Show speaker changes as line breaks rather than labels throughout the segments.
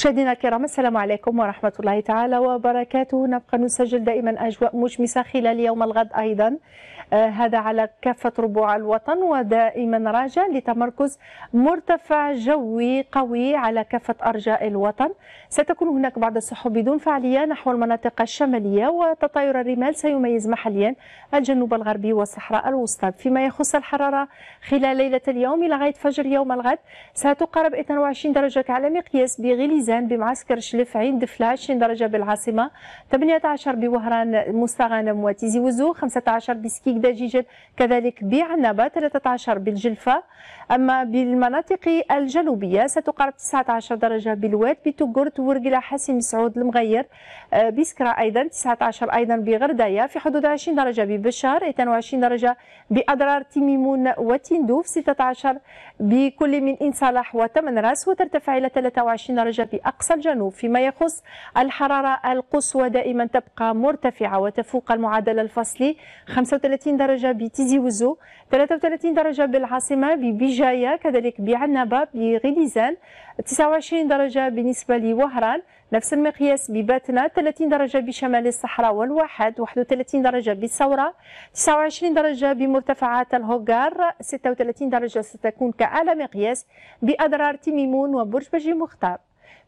مشاهدينا الكرام السلام عليكم ورحمة الله تعالى وبركاته نبقى نسجل دائما أجواء مشمسة خلال يوم الغد أيضا آه هذا على كافة ربوع الوطن ودائما راجع لتمركز مرتفع جوي قوي على كافة أرجاء الوطن ستكون هناك بعض السحب بدون فعالية نحو المناطق الشمالية وتطاير الرمال سيميز محليا الجنوب الغربي والصحراء الوسطى فيما يخص الحرارة خلال ليلة اليوم إلى غاية فجر يوم الغد ستقارب 22 درجة على مقياس بغليزة ميزان بمعسكر شلف عند فلاشين درجة بالعاصمة 18 بوهران مستغانم وتيزي وزو 15 بسكيك دجيجل كذلك بعنبة 13 بالجلفة أما بالمناطق الجنوبية ستقرب 19 درجة بالواد بتوغرت ورقلة حاسم سعود المغير آه، بسكرة أيضا 19 أيضا بغرداية في حدود 20 درجة ببشار 22 درجة بأضرار تيميمون وتندوف 16 بكل من إن صالح وتمن راس وترتفع إلى 23 درجة بأقصى الجنوب فيما يخص الحرارة القصوى دائما تبقى مرتفعة وتفوق المعدل الفصلي 35 درجة بتيزي وزو 33 درجة بالعاصمة ببجاية كذلك بعنبة بغليزان 29 درجة بالنسبة لوهران نفس المقياس بباتنا 30 درجة بشمال الصحراء والواحد 31 درجة بالثورة 29 درجة بمرتفعات الهوغار 36 درجة ستكون كأعلى مقياس بأضرار تيميمون وبرج بجي مختار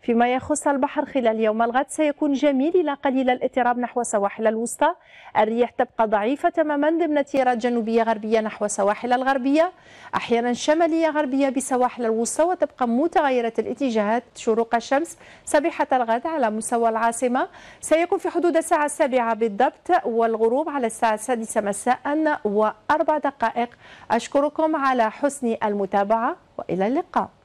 فيما يخص البحر خلال يوم الغد سيكون جميل إلى قليل الاضطراب نحو سواحل الوسطى الرياح تبقى ضعيفة تماما ضمن تيارات جنوبية غربية نحو سواحل الغربية أحيانا شمالية غربية بسواحل الوسطى وتبقى متغيرة الاتجاهات شروق الشمس صبيحة الغد على مستوى العاصمة سيكون في حدود الساعة السابعة بالضبط والغروب على الساعة السادسة مساء وأربع دقائق أشكركم على حسن المتابعة وإلى اللقاء